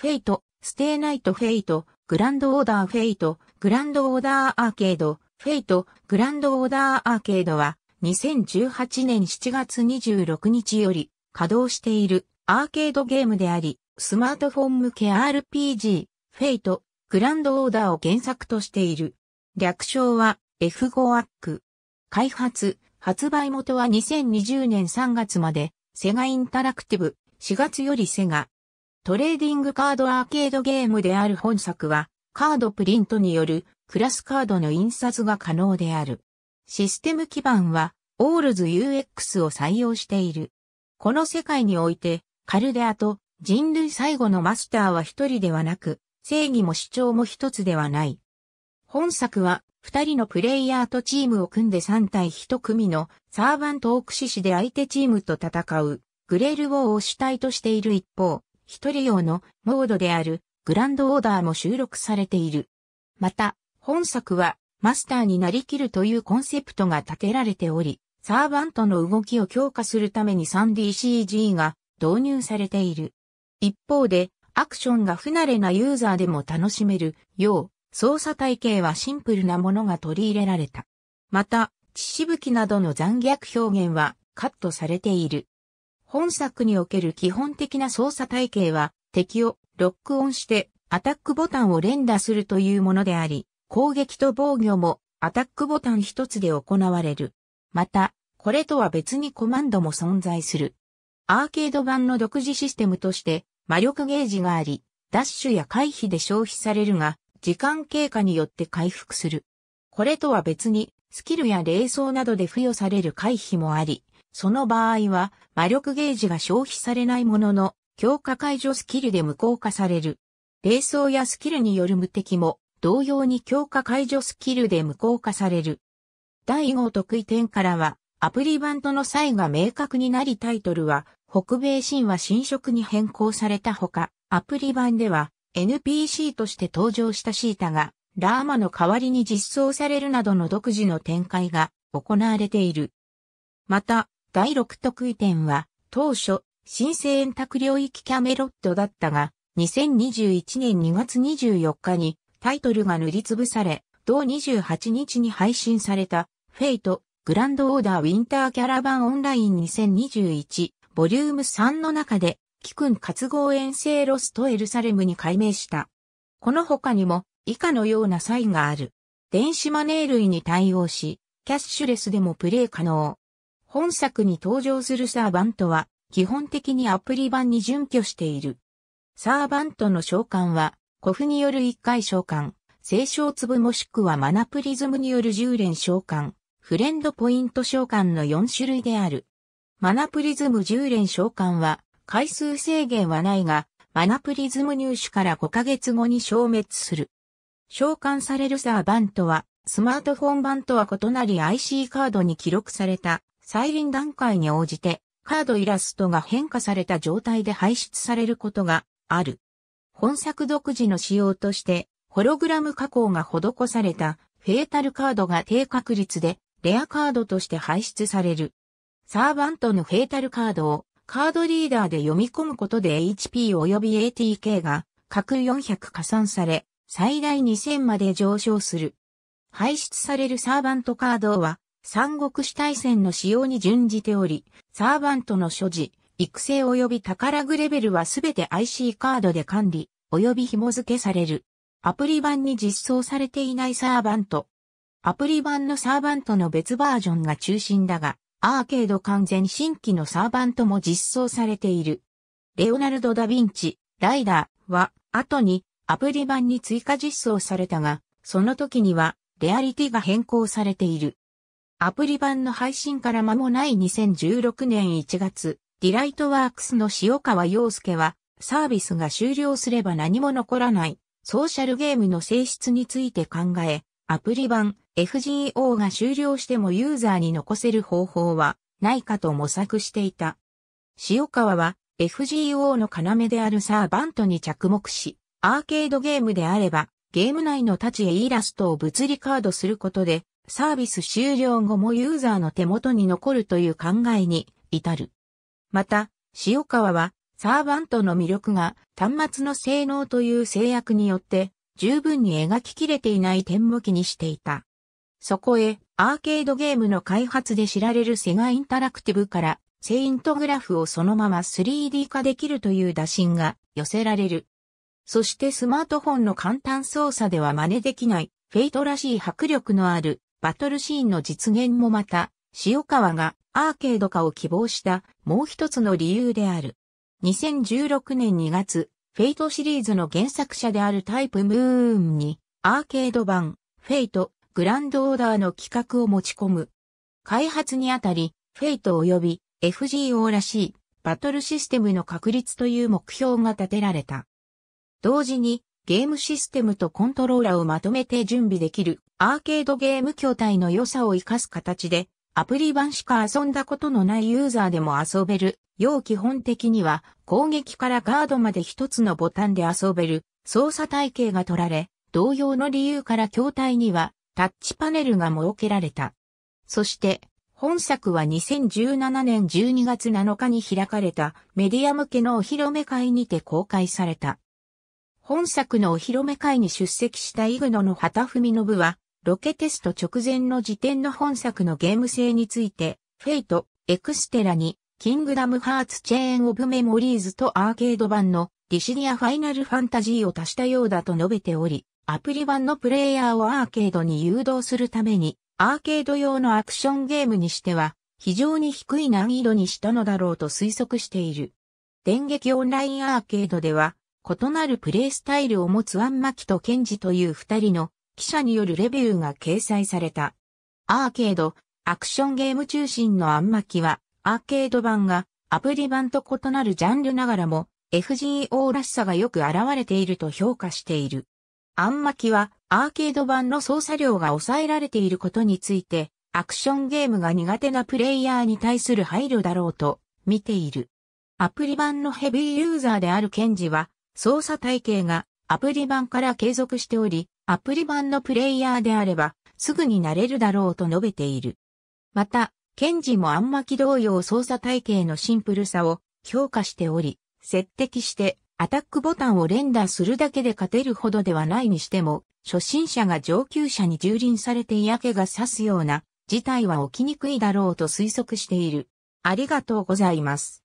フェイト、ステイナイトフェイト、グランドオーダーフェイト、グランドオーダーアーケード、フェイト、グランドオーダーアーケードは、2018年7月26日より稼働しているアーケードゲームであり、スマートフォン向け RPG、フェイト、グランドオーダーを原作としている。略称は f 5 a ッ k 開発、発売元は2020年3月まで、セガインタラクティブ、4月よりセガ、トレーディングカードアーケードゲームである本作は、カードプリントによるクラスカードの印刷が可能である。システム基盤は、オールズ UX を採用している。この世界において、カルデアと人類最後のマスターは一人ではなく、正義も主張も一つではない。本作は、二人のプレイヤーとチームを組んで三対一組のサーバントをークシシで相手チームと戦う、グレールウォーを主体としている一方、一人用のモードであるグランドオーダーも収録されている。また、本作はマスターになりきるというコンセプトが立てられており、サーバントの動きを強化するために 3DCG が導入されている。一方で、アクションが不慣れなユーザーでも楽しめるよう、操作体系はシンプルなものが取り入れられた。また、血しぶきなどの残虐表現はカットされている。本作における基本的な操作体系は、敵をロックオンしてアタックボタンを連打するというものであり、攻撃と防御もアタックボタン一つで行われる。また、これとは別にコマンドも存在する。アーケード版の独自システムとして魔力ゲージがあり、ダッシュや回避で消費されるが、時間経過によって回復する。これとは別に、スキルや霊装などで付与される回避もあり、その場合は魔力ゲージが消費されないものの、強化解除スキルで無効化される。霊装やスキルによる無敵も、同様に強化解除スキルで無効化される。第5得意点からは、アプリ版との差異が明確になりタイトルは、北米神話新色に変更されたほか、アプリ版では、NPC として登場したシータが、ラーマの代わりに実装されるなどの独自の展開が行われている。また、第6得意点は、当初、新生円卓領域キャメロットだったが、2021年2月24日にタイトルが塗りつぶされ、同28日に配信された、フェイト、グランドオーダーウィンターキャラバンオンライン2021、ボリューム3の中で、キクン活合遠征ロスとエルサレムに改名した。この他にも、以下のようなインがある。電子マネー類に対応し、キャッシュレスでもプレイ可能。本作に登場するサーバントは、基本的にアプリ版に準拠している。サーバントの召喚は、古フによる1回召喚、清少粒もしくはマナプリズムによる10連召喚、フレンドポイント召喚の4種類である。マナプリズム10連召喚は、回数制限はないが、マナプリズム入手から5ヶ月後に消滅する。召喚されるサーバントは、スマートフォン版とは異なり IC カードに記録された再臨段階に応じて、カードイラストが変化された状態で排出されることがある。本作独自の仕様として、ホログラム加工が施されたフェータルカードが低確率でレアカードとして排出される。サーバントのフェータルカードをカードリーダーで読み込むことで HP 及び ATK が各400加算され、最大2000まで上昇する。排出されるサーバントカードは三国志大戦の使用に準じており、サーバントの所持、育成及び宝具レベルはすべて IC カードで管理、及び紐付けされる。アプリ版に実装されていないサーバント。アプリ版のサーバントの別バージョンが中心だが、アーケード完全新規のサーバントも実装されている。レオナルド・ダ・ヴィンチ、ライダーは後にアプリ版に追加実装されたが、その時にはレアリティが変更されている。アプリ版の配信から間もない2016年1月、ディライトワークスの塩川洋介は、サービスが終了すれば何も残らない、ソーシャルゲームの性質について考え、アプリ版 FGO が終了してもユーザーに残せる方法はないかと模索していた。塩川は FGO の要であるサーバントに着目し、アーケードゲームであれば、ゲーム内の立ち絵イラストを物理カードすることで、サービス終了後もユーザーの手元に残るという考えに至る。また、塩川はサーバントの魅力が端末の性能という制約によって十分に描ききれていない点も気にしていた。そこへアーケードゲームの開発で知られるセガインタラクティブからセイントグラフをそのまま 3D 化できるという打診が寄せられる。そしてスマートフォンの簡単操作では真似できないフェイトらしい迫力のあるバトルシーンの実現もまた、塩川がアーケード化を希望したもう一つの理由である。2016年2月、フェイトシリーズの原作者であるタイプムーンにアーケード版フェイトグランドオーダーの企画を持ち込む。開発にあたり、フェイト及び FGO らしいバトルシステムの確立という目標が立てられた。同時にゲームシステムとコントローラをまとめて準備できるアーケードゲーム筐体の良さを活かす形で、アプリ版しか遊んだことのないユーザーでも遊べる。要基本的には、攻撃からガードまで一つのボタンで遊べる操作体系が取られ、同様の理由から筐体にはタッチパネルが設けられた。そして、本作は2017年12月7日に開かれたメディア向けのお披露目会にて公開された。本作のお披露目会に出席したイグノの旗文信は、ロケテスト直前の時点の本作のゲーム性について、フェイト、エクステラに、キングダムハーツチェーンオブメモリーズとアーケード版のィシィアファイナルファンタジーを足したようだと述べており、アプリ版のプレイヤーをアーケードに誘導するために、アーケード用のアクションゲームにしては、非常に低い難易度にしたのだろうと推測している。電撃オンラインアーケードでは、異なるプレイスタイルを持つワンマキとケンジという二人の記者によるレビューが掲載された。アーケード、アクションゲーム中心のあんまきは、アーケード版がアプリ版と異なるジャンルながらも、FGO らしさがよく現れていると評価している。あんまきはアーケード版の操作量が抑えられていることについて、アクションゲームが苦手なプレイヤーに対する配慮だろうと見ている。アプリ版のヘビーユーザーであるケンジは、操作体系がアプリ版から継続しており、アプリ版のプレイヤーであれば、すぐになれるだろうと述べている。また、ケンジもあんま起動用操作体系のシンプルさを評価しており、接敵してアタックボタンを連打するだけで勝てるほどではないにしても、初心者が上級者に蹂躙されて嫌気がさすような事態は起きにくいだろうと推測している。ありがとうございます。